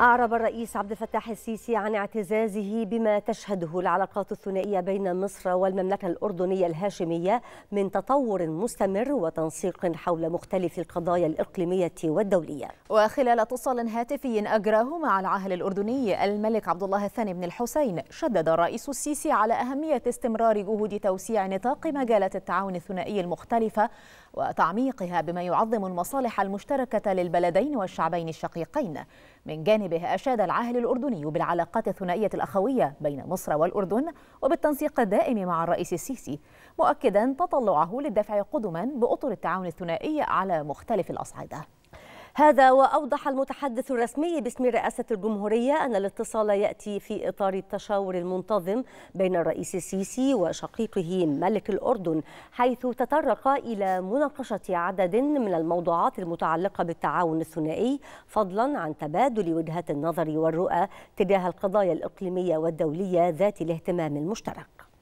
أعرب الرئيس عبد الفتاح السيسي عن اعتزازه بما تشهده العلاقات الثنائية بين مصر والمملكة الأردنية الهاشمية من تطور مستمر وتنسيق حول مختلف القضايا الإقليمية والدولية وخلال اتصال هاتفي أجراه مع العاهل الأردني الملك عبد الله الثاني بن الحسين شدد الرئيس السيسي على أهمية استمرار جهود توسيع نطاق مجالات التعاون الثنائي المختلفة وتعميقها بما يعظم المصالح المشتركة للبلدين والشعبين الشقيقين من جانبه أشاد العاهل الأردني بالعلاقات الثنائية الأخوية بين مصر والأردن وبالتنسيق الدائم مع الرئيس السيسي مؤكدا تطلعه للدفع قدما بأطر التعاون الثنائي على مختلف الأصعدة هذا وأوضح المتحدث الرسمي باسم رئاسة الجمهورية أن الاتصال يأتي في إطار التشاور المنتظم بين الرئيس السيسي وشقيقه ملك الأردن حيث تطرق إلى مناقشة عدد من الموضوعات المتعلقة بالتعاون الثنائي فضلا عن تبادل وجهات النظر والرؤى تجاه القضايا الإقليمية والدولية ذات الاهتمام المشترك